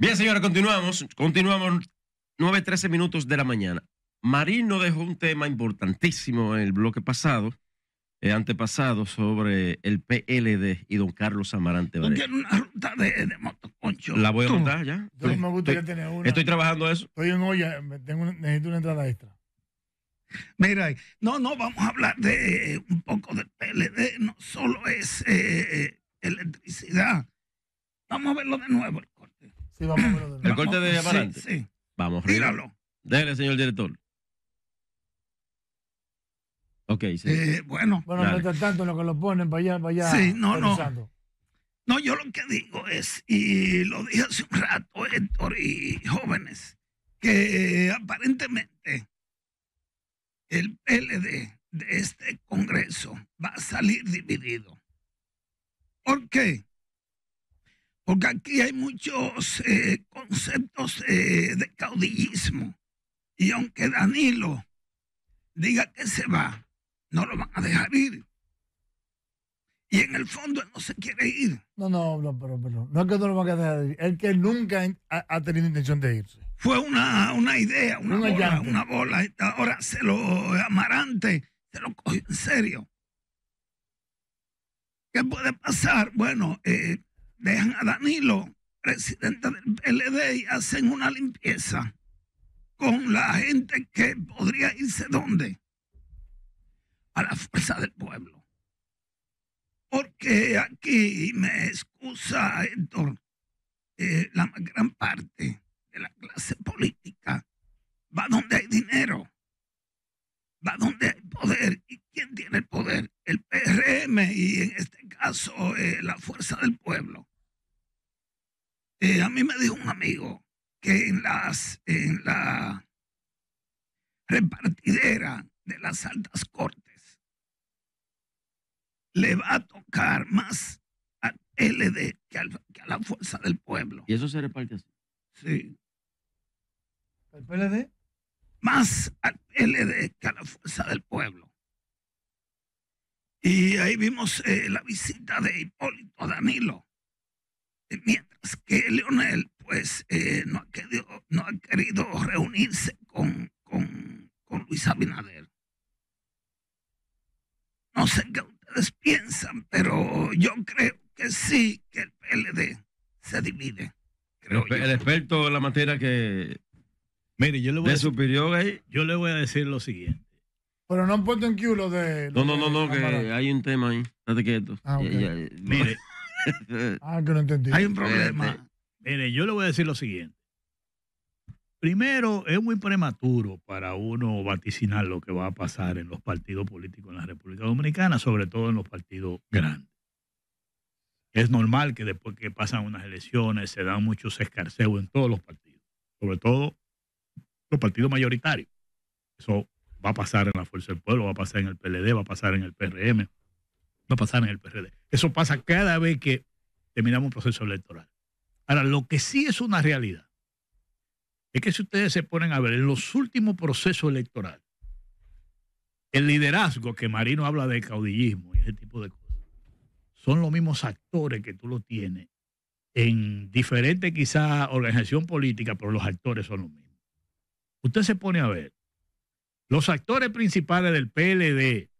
Bien, señora, continuamos. Continuamos 9.13 minutos de la mañana. Marino dejó un tema importantísimo en el bloque pasado, eh, antepasado, sobre el PLD y don Carlos Amarante una ruta de, motoconcho. La voy a ya. Yo me gustaría estoy, tener una. Estoy trabajando eso. Estoy en olla, tengo necesito una entrada extra. Mira, no, no, vamos a hablar de eh, un poco del PLD. No solo es eh, electricidad. Vamos a verlo de nuevo. Sí, vamos El corte de para adelante. Sí, Vamos, Tíralo. déle señor director. Ok, sí. Eh, bueno. Bueno, no es tanto, lo que lo ponen para allá, para allá. Sí, no, no. No, yo lo que digo es, y lo dije hace un rato, Héctor y jóvenes, que eh, aparentemente el PLD de este Congreso va a salir dividido. ¿Por qué? Porque aquí hay muchos eh, conceptos eh, de caudillismo. Y aunque Danilo diga que se va, no lo van a dejar ir. Y en el fondo él no se quiere ir. No, no, no, pero, no es que no lo van a dejar ir. Es que nunca ha, tenido intención de irse. Fue una, idea, una, bola, una bola. Ahora se lo eh, amarante, se lo cogió en serio. ¿Qué puede pasar? Bueno, eh, dejan a Danilo, presidente del PLD, y hacen una limpieza con la gente que podría irse ¿dónde? A la fuerza del pueblo. Porque aquí me excusa Héctor, la gran parte de la clase política va donde hay dinero, va donde hay poder Quién tiene el poder, el PRM y en este caso eh, la fuerza del pueblo. Eh, a mí me dijo un amigo que en, las, en la repartidera de las altas cortes le va a tocar más al LD que, que a la fuerza del pueblo. ¿Y eso se reparte así? Sí. ¿Al PLD? Más al PLD que a la fuerza del pueblo. Y ahí vimos eh, la visita de Hipólito Danilo. mientras que Leonel, pues, eh, no, ha querido, no, ha querido, reunirse con, con, Luis Abinader. No sé qué ustedes piensan, pero yo creo que sí, que el PLD se divide. el, experto en la materia que... Mire, yo le voy, yo le voy a decir lo siguiente. Pero no han puesto en Q de. no, no, no, no, que hay un tema ahí. Date quieto. Ah, Mire. ah, que no entendí. Hay un problema. Mire, yo le voy a decir lo siguiente. Primero, es muy prematuro para uno vaticinar lo que va a pasar en los partidos políticos en la República Dominicana, sobre todo en los partidos grandes. Es normal que después que pasan unas elecciones se dan muchos escarceos en todos los partidos, sobre todo los partidos mayoritarios. Eso Va a pasar en la Fuerza del Pueblo, va a pasar en el PLD, va a pasar en el PRM, va a pasar en el PRD. Eso pasa cada vez que terminamos un proceso electoral. Ahora, lo que sí es una realidad es que si ustedes se ponen a ver en los últimos procesos electorales, el liderazgo que Marino habla de caudillismo y ese tipo de cosas, son los mismos actores que tú lo tienes en diferente quizá organización política, pero los actores son los mismos. Usted se pone a ver los actores principales del PLD,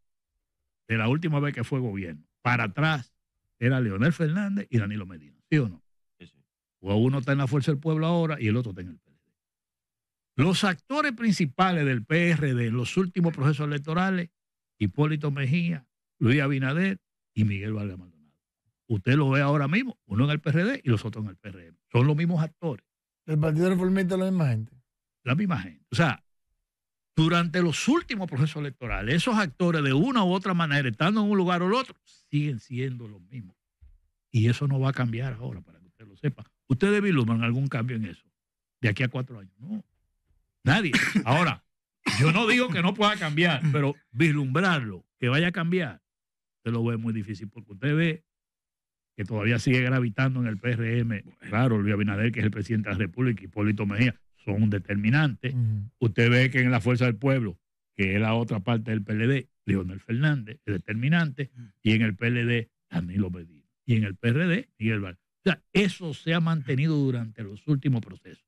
de la última vez que fue gobierno, para atrás, era Leonel Fernández y Danilo Medina, ¿sí o no? uno está en la Fuerza del Pueblo ahora y el otro está en el PLD. Los actores principales del PRD en los últimos procesos electorales, Hipólito Mejía, Luis Abinader y Miguel Vargas Maldonado. Usted lo ve ahora mismo, uno en el PRD y los otros en el PRM. Son los mismos actores. ¿El Partido Reformista es la misma gente? La misma gente. O sea, durante los últimos procesos electorales, esos actores de una u otra manera, estando en un lugar o el otro, siguen siendo los mismos. Y eso no va a cambiar ahora, para que usted lo sepa. ¿Ustedes vislumbran algún cambio en eso? De aquí a cuatro años. No. Nadie. Ahora, yo no digo que no pueda cambiar, pero vislumbrarlo, que vaya a cambiar, se lo ve muy difícil, porque usted ve que todavía sigue gravitando en el PRM. Claro, Luis Abinader, que es el presidente de la República, Hipólito Mejía son un determinante. Usted ve que en la Fuerza del Pueblo, que es la otra parte del PLD, Leonel Fernández es determinante, y en el PLD, Danilo Medina, y en el PRD, Miguel Vargas. O sea, eso se ha mantenido durante los últimos procesos.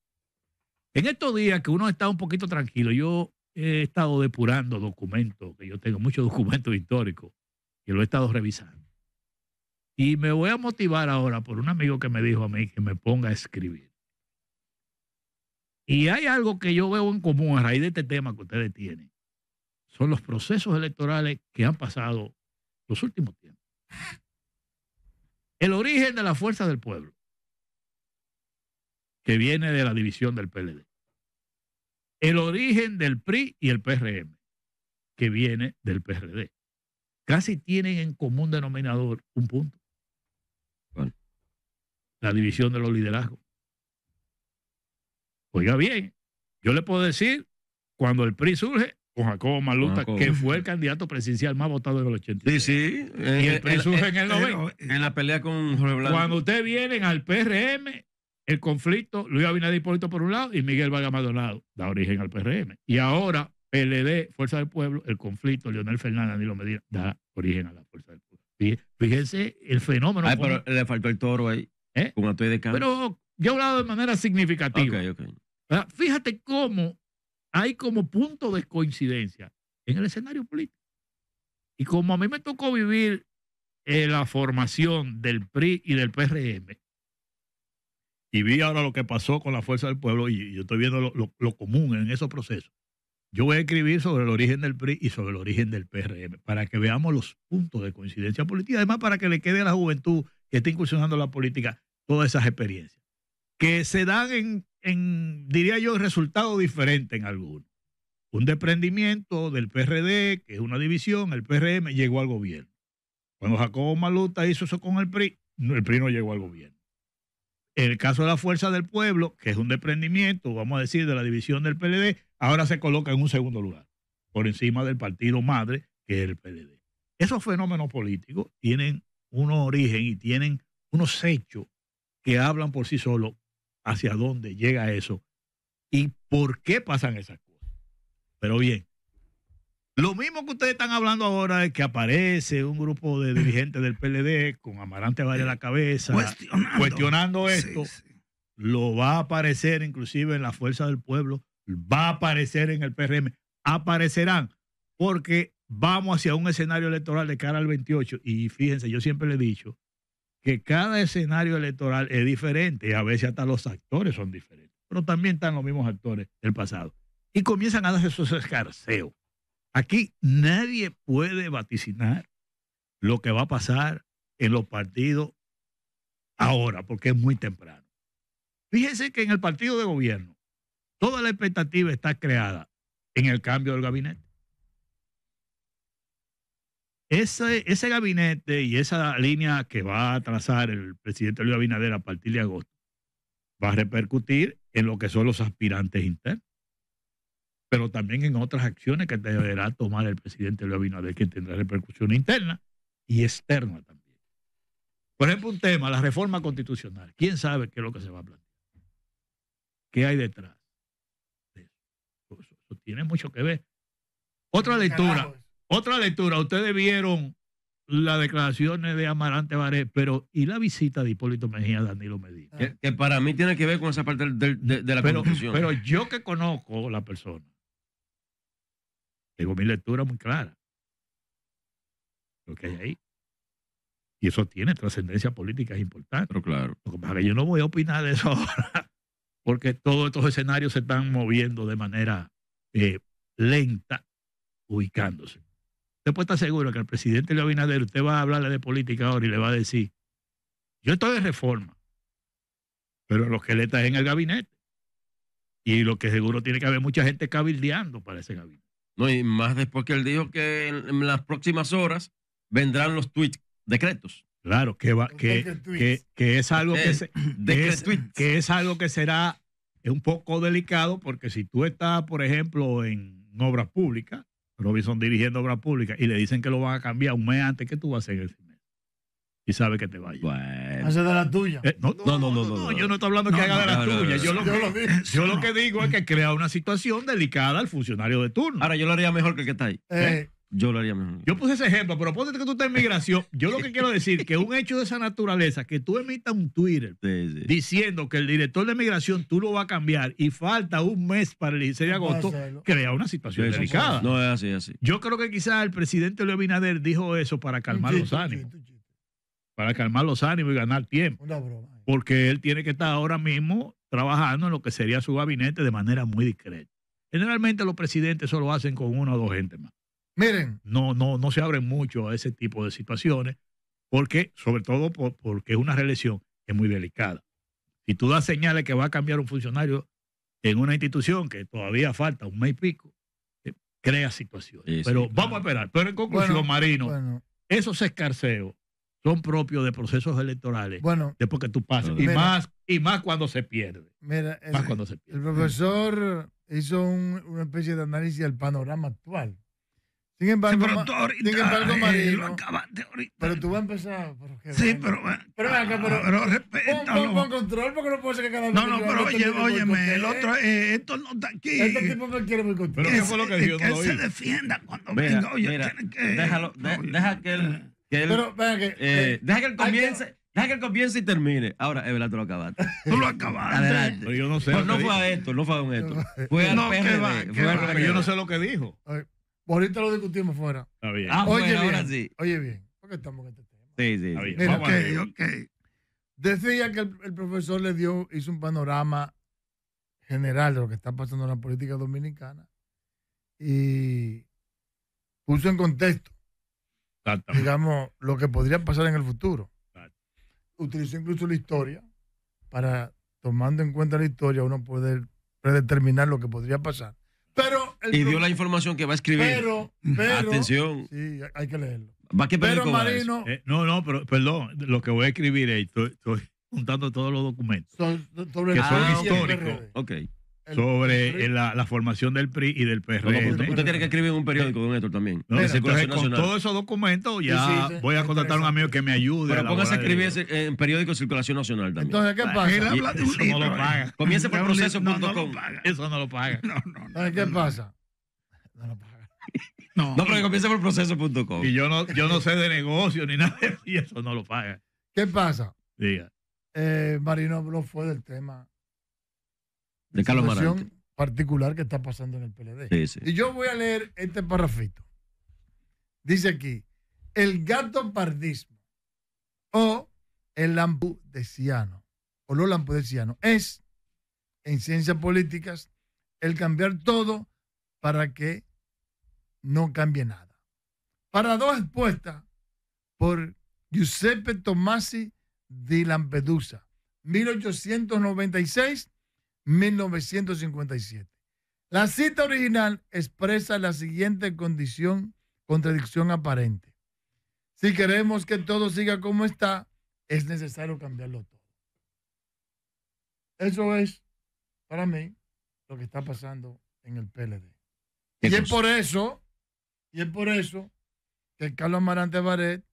En estos días que uno está un poquito tranquilo, yo he estado depurando documentos, que yo tengo muchos documentos históricos, que lo he estado revisando. Y me voy a motivar ahora por un amigo que me dijo a mí que me ponga a escribir. Y hay algo que yo veo en común a raíz de este tema que ustedes tienen. Son los procesos electorales que han pasado los últimos tiempos. El origen de la fuerza del pueblo, que viene de la división del PLD. El origen del PRI y el PRM, que viene del PRD. Casi tienen en común denominador un punto. La división de los liderazgos. Oiga bien, yo le puedo decir, cuando el PRI surge, con Jacobo Maluta, que fue el candidato presidencial más votado en el 80. Sí, sí. y el eh, PRI surge eh, en el 90. Eh, en la pelea con Jorge Blanco. Cuando ustedes vienen al PRM, el conflicto, Luis Abinader Hipólito por un lado y Miguel Vargas Maldonado, da origen al PRM. Y ahora, PLD, Fuerza del Pueblo, el conflicto, Leonel Fernández, Danilo Medina, da origen a la Fuerza del Pueblo. Fíjense el fenómeno. Ah, pero le faltó el toro ahí. ¿Eh? de Pero yo he hablado de manera significativa. Fíjate cómo hay como punto de coincidencia en el escenario político. Y como a mí me tocó vivir eh, la formación del PRI y del PRM, y vi ahora lo que pasó con la Fuerza del Pueblo, y yo estoy viendo lo, común en esos procesos. Yo voy a escribir sobre el origen del PRI y sobre el origen del PRM, para que veamos los puntos de coincidencia política, además para que le quede a la juventud que está incursionando en la política todas esas experiencias que se dan en, diría yo, resultados diferentes en algunos. Un desprendimiento del PRD, que es una división, el PRM llegó al gobierno. Cuando Jacobo Maluta hizo eso con el PRI, el PRI no llegó al gobierno. En el caso de la Fuerza del Pueblo, que es un desprendimiento, vamos a decir, de la división del PLD, ahora se coloca en un segundo lugar, por encima del partido madre, que es el PLD. Esos fenómenos políticos tienen un origen y tienen unos hechos que hablan por sí solos hacia dónde llega eso y por qué pasan esas cosas. Pero bien, lo mismo que ustedes están hablando ahora es que aparece un grupo de mm. dirigentes del PLD con Amarante Valle a la eh, cabeza, cuestionando, esto. Lo va a aparecer inclusive en la Fuerza del Pueblo, va a aparecer en el PRM, aparecerán, porque vamos hacia un escenario electoral de cara al 28. Y fíjense, yo siempre le he dicho que cada escenario electoral es diferente y a veces hasta los actores son diferentes, pero también están los mismos actores del pasado. Y comienzan a darse esos escarceos. Aquí nadie puede vaticinar lo que va a pasar en los partidos ahora, porque es muy temprano. Fíjense que en el partido de gobierno toda la expectativa está creada en el cambio del gabinete. Ese, gabinete y esa línea que va a trazar el presidente Luis Abinader a partir de agosto va a repercutir en lo que son los aspirantes internos, pero también en otras acciones que deberá tomar el presidente Luis Abinader, que tendrá repercusión interna y externa también. Por ejemplo, un tema, la reforma constitucional. ¿Quién sabe qué es lo que se va a plantear? ¿Qué hay detrás? Eso, eso tiene mucho que ver. Otra lectura, otra lectura, ustedes vieron las declaraciones de Amarante Baré, pero ¿y la visita de Hipólito Mejía a Danilo Medina? Que, para mí tiene que ver con esa parte de, la pero, Pero yo que conozco la persona, tengo mi lectura muy clara. Lo que hay ahí. Y eso tiene trascendencia política importante. claro. yo no voy a opinar de eso ahora, porque todos estos escenarios se están moviendo de manera eh, lenta, ubicándose. Usted puede estar seguro que el presidente Leo Abinader usted va a hablarle de política ahora y le va a decir, yo estoy de reforma, pero los que le están en el gabinete. Y lo que seguro tiene que haber mucha gente cabildeando para ese gabinete. No, y más después que él dijo que en, las próximas horas vendrán los tweets, decretos. Claro, que, va, que, es algo que, eh, que es algo que será un poco delicado porque si tú estás, por ejemplo, en obras públicas, Robinson dirigiendo obra pública y le dicen que lo van a cambiar un mes antes, que tú vas a hacer el Y sabe que te vaya. Bueno. Hace de la tuya. Eh, no, no, no, yo no estoy hablando que haga de la tuya. Yo, lo, que, digo, es que crea una situación delicada al funcionario de turno. Ahora yo lo haría mejor que el que está ahí. Eh, yo lo haría mejor. Yo puse ese ejemplo, pero ponte que tú estás en migración. Yo lo que quiero decir que un hecho de esa naturaleza, que tú emitas un Twitter diciendo que el director de migración tú lo vas a cambiar y falta un mes para el 16 de agosto, crea una situación delicada. No es así, así. Yo creo que quizás el presidente Leo Binader dijo eso para calmar los ánimos. Para calmar los ánimos y ganar tiempo. Eh. Porque él tiene que estar ahora mismo trabajando en lo que sería su gabinete de manera muy discreta. Generalmente los presidentes solo hacen con uno o dos gente más. Miren. No, no, no se abren mucho a ese tipo de situaciones, porque, sobre todo porque es una reelección que es muy delicada. Si tú das señales que va a cambiar un funcionario en una institución que todavía falta un mes y pico, eh, crea situaciones. Pero vamos a esperar. Pero en conclusión, Marino, esos escarceos son propios de procesos electorales. Bueno, después que tú pasas. y, más, y más cuando se pierde. el, cuando se pierde. El profesor hizo una especie de análisis del panorama actual. Sin embargo, sí, pero ahorita, acabaste ahorita. Pero tú vas a empezar. Pero sí, pero. Pero, acá, pero, pero Pon, control porque no puedo ser que cada No, no, pero oye, óyeme, el otro, eh, esto no está aquí. Este tipo no quiere muy control. Pero fue lo que dijo? Que se defienda cuando venga. venga oye, mira, que. Déjalo, deja que él. Que él pero, venga, eh, eh, deja que él comience. Deja que comience y termine. Ahora, es verdad, tú lo acabaste. Tú lo acabaste. Adelante. Pero yo no sé. Pues no fue a esto, no fue a un esto. Fue al PRD. Yo no sé lo que dijo. Pues ahorita lo discutimos fuera. Está bien. Ah, oye, bien, Oye, bien. Porque estamos en este tema. Sí, sí. Decía que el, profesor le dio, hizo un panorama general de lo que está pasando en la política dominicana y puso en contexto, digamos, lo que podría pasar en el futuro. Utilizó incluso la historia para, tomando en cuenta la historia, uno poder predeterminar lo que podría pasar. Pero y dio la información que va a escribir. Pero, pero atención. Sí, hay que leerlo. ¿Va a que pero Marino. Eh, no, no, pero perdón, lo que voy a escribir es, estoy, juntando todos los documentos. que son históricos. Okay sobre eh, la, formación del PRI y del PRO usted tiene que escribir en un periódico con esto también. con todos esos documentos ya voy a contratar a un amigo que me ayude. Pero póngase a escribir en periódico de Circulación Nacional también. Entonces, ¿qué pasa? no lo eh. paga. Comience por proceso.com. eso no lo paga. No, no, entonces, ¿Qué pasa? No lo paga. No, no porque comience por proceso.com. Y yo no, yo no sé de negocio ni nada y eso no lo paga. ¿Qué pasa? Diga. Eh, Marino no fue del tema de Carlos particular que está pasando en el PLD. Y yo voy a leer este parrafito. Dice aquí, el gato pardismo o el lampudeciano o lo ciano, es, en ciencias políticas, el cambiar todo para que no cambie nada. para dos expuestas por Giuseppe Tomasi di Lampedusa, 1896 1957. La cita original expresa la siguiente condición, contradicción aparente. Si queremos que todo siga como está, es necesario cambiarlo todo. Eso es, para mí, lo que está pasando en el PLD. Y es por eso, y es por eso que Carlos Amarante Baret,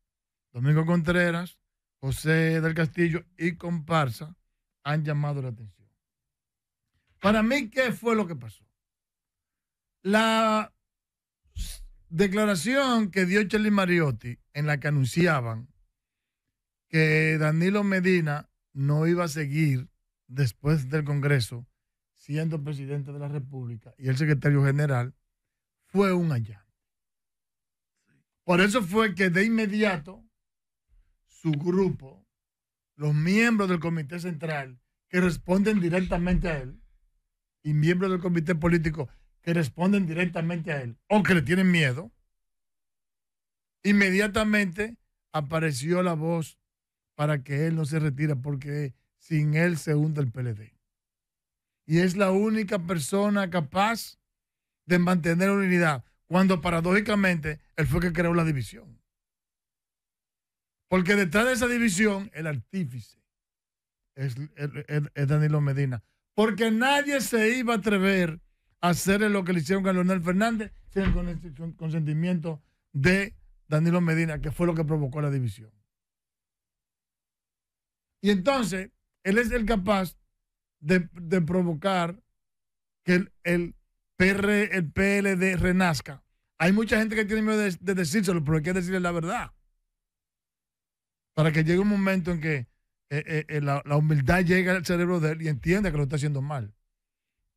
Domingo Contreras, José del Castillo y comparsa han llamado la atención. Para mí, ¿qué fue lo que pasó? La declaración que dio Charlie Mariotti en la que anunciaban que Danilo Medina no iba a seguir después del Congreso siendo presidente de la República y el secretario general fue un allá. Por eso fue que de inmediato su grupo, los miembros del Comité Central que responden directamente a él, y miembros del comité político que responden directamente a él o que le tienen miedo, inmediatamente apareció la voz para que él no se retira porque sin él se hunde el PLD. Y es la única persona capaz de mantener la unidad cuando paradójicamente él fue que creó la división. Porque detrás de esa división, el artífice es, es Danilo Medina porque nadie se iba a atrever a hacer lo que le hicieron a Leonel Fernández sin el este, consentimiento de Danilo Medina, que fue lo que provocó la división. Y entonces, él es el capaz de, provocar que el, PLD renazca. Hay mucha gente que tiene miedo de, de decírselo, pero hay que decirle la verdad. Para que llegue un momento en que eh, eh, eh, la, humildad llega al cerebro de él y entiende que lo está haciendo mal.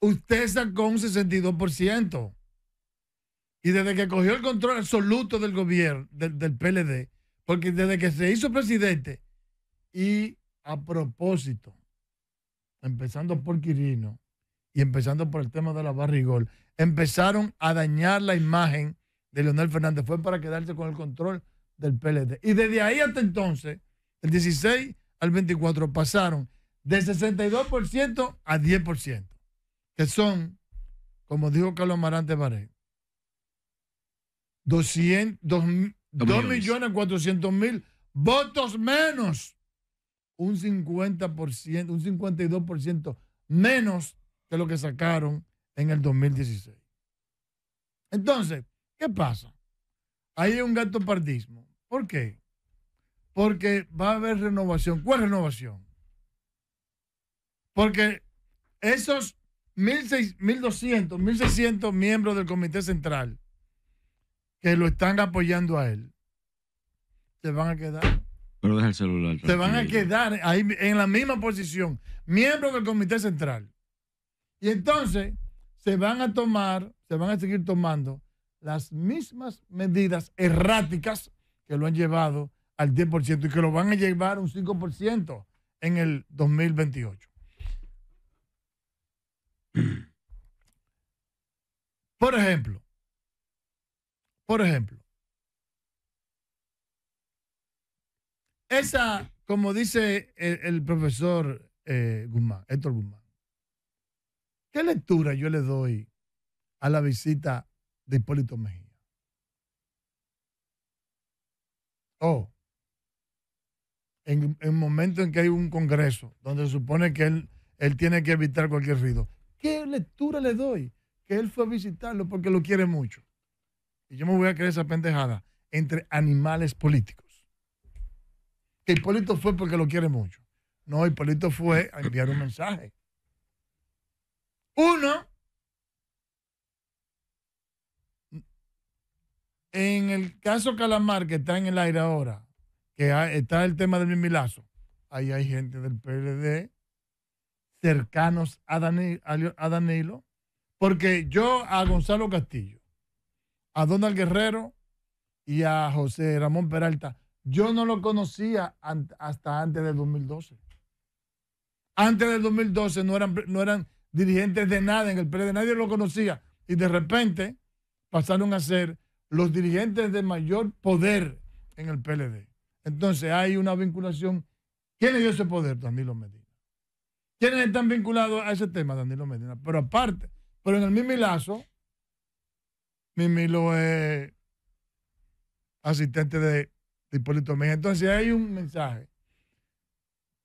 Usted sacó un 62%. Y desde que cogió el control absoluto del gobierno, del, del PLD, porque desde que se hizo presidente, y a propósito, empezando por Quirino y empezando por el tema de la barrigol, empezaron a dañar la imagen de Leonel Fernández. Fue para quedarse con el control del PLD. Y desde ahí hasta entonces, el 16 al 24 pasaron de 62% a 10%, que son, como dijo Carlos Amarante Baré, 2.400.000 votos menos, un 50%, un 52% menos que lo que sacaron en el 2016. Entonces, ¿qué pasa? hay un gato partismo. ¿Por qué? porque va a haber renovación. ¿Cuál renovación? Porque esos 1.200, 1.600 miembros del Comité Central que lo están apoyando a él, se van a quedar. Pero deja el celular. Se van a quedar ahí en la misma posición, miembros del Comité Central. Y entonces se van a tomar, se van a seguir tomando las mismas medidas erráticas que lo han llevado al 10% y que lo van a llevar un 5% en el 2028. Por ejemplo, por ejemplo, esa, como dice el, profesor eh, Guzmán, Héctor Guzmán, ¿qué lectura yo le doy a la visita de Hipólito Mejía? Oh, en el momento en que hay un congreso donde se supone que él, él tiene que evitar cualquier ruido, ¿qué lectura le doy? Que él fue a visitarlo porque lo quiere mucho. Y yo me voy a creer esa pendejada entre animales políticos. Que Hipólito fue porque lo quiere mucho. No, Hipólito fue a enviar un mensaje. Uno, en el caso Calamar, que está en el aire ahora, que está el tema del milazo Ahí hay gente del PLD cercanos a, a Danilo, porque yo a Gonzalo Castillo, a Donald Guerrero y a José Ramón Peralta, yo no lo conocía hasta antes del 2012. Antes del 2012 no eran, no eran dirigentes de nada en el PLD, nadie lo conocía. Y de repente pasaron a ser los dirigentes de mayor poder en el PLD. Entonces hay una vinculación. ¿Quién le dio ese poder? Danilo Medina. ¿Quiénes están vinculados a ese tema? Danilo Medina. Pero aparte, pero en el mismo Lazo, Mimi lo es asistente de, de Hipólito Mejía. Entonces hay un mensaje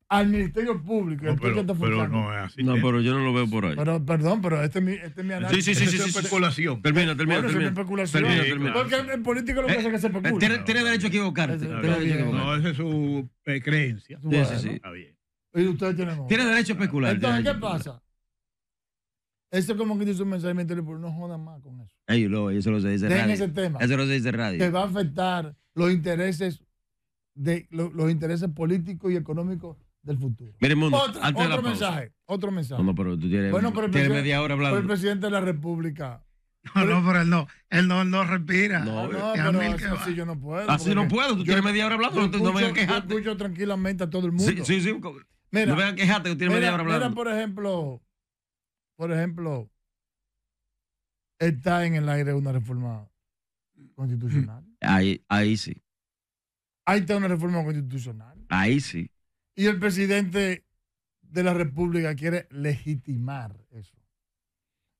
al Ministerio Público. No, este pero, no pero yo no lo veo por ahí. Pero, perdón, pero este es mi, este es mi análisis. Sí, sí, sí. especulación. Termina, termina. termina. especulación. Porque el político lo que eh, hace es que se eh, especula. Tiene, derecho a equivocarse. No, esa es su eh, creencia. Sí, sí, Está bien. tiene Tiene derecho a especular. Entonces, ¿qué pasa? Eso como que dice un mensaje pero no jodan más con eso. Ey, lo, eso lo se dice radio. ese tema. Eso lo se dice radio. Que va a afectar los intereses de los intereses políticos y económicos del futuro. Mire, mundo, otro, mensaje, otro mensaje. No, pero tú tienes, bueno, pero media hora hablando. el presidente de la República. No, no, pero él no, él no, no respira. No, ah, pero así, yo no puedo. Así no puedo, tú tienes media hora hablando, tú no me voy a tranquilamente a todo el mundo. Sí, sí, Mira, no me quejarte, tienes media hora hablando. Mira, por ejemplo, por ejemplo, está en el aire una reforma constitucional. Mm. Ahí, ahí sí. Ahí está una reforma constitucional. Ahí sí. Y el presidente de la República quiere legitimar eso.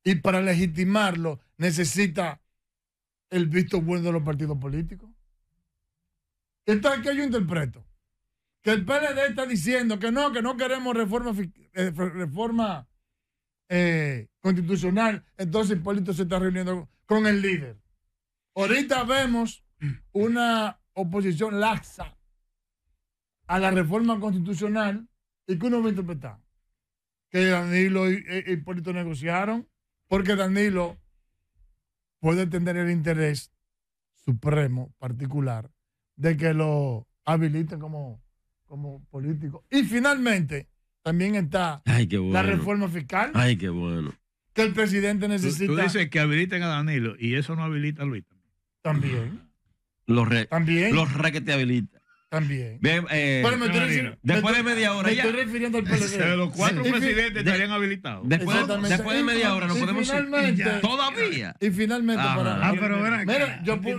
Y para legitimarlo necesita el visto bueno de los partidos políticos. Está ¿qué yo interpreto? Que el PLD está diciendo que no, que no queremos reforma, eh, eh, constitucional. Entonces Hipólito se está reuniendo con el líder. Ahorita vemos una oposición laxa a la reforma constitucional y que uno va a interpretar que Danilo y, e, e Hipólito negociaron, porque Danilo puede tener el interés supremo, particular, de que lo habiliten como, como político. Y finalmente, también está la reforma fiscal. Ay, qué bueno. Que el presidente necesita. Tú, dices que habiliten a Danilo y eso no habilita a Luis. También. Los re, también. Los re que también. Eh, me estoy me después de media hora. Me estoy refiriendo al PLD. De los cuatro presidentes estarían habilitados. Después, después de media hora no podemos finalmente, Todavía. Y finalmente ah, para. Ah, pero ven Mira, yo mi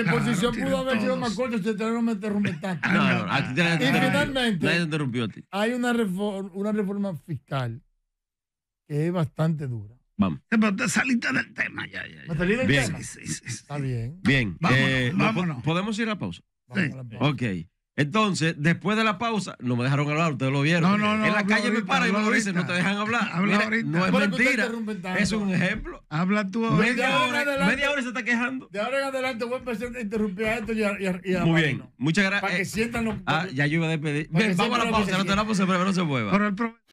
ah, posición pudo haber sido más corta si usted no me tanto. No, no, te Y finalmente. Nadie interrumpió a ti. Hay una reforma, una reforma fiscal que es bastante dura. Vamos. Pero te saliste del tema ya. ya, ya. ¿Me salí del bien. tema? Está bien. Bien. Vámonos, eh, vámonos. ¿Podemos ir a pausa? Sí. Ok. Entonces, después de la pausa, no me dejaron hablar, ustedes lo vieron. No, no, no, en la calle me paran y me lo dicen, no te dejan hablar. Habla ahorita. No es mentira. Es un ejemplo. Habla tú ahora. Media hora, adelante, hora se está quejando. De ahora en adelante voy a empezar a a esto y Muy bien, muchas gracias. Eh, ah, ya yo iba a despedir. vamos a la pausa, no te la pausa, no se mueva.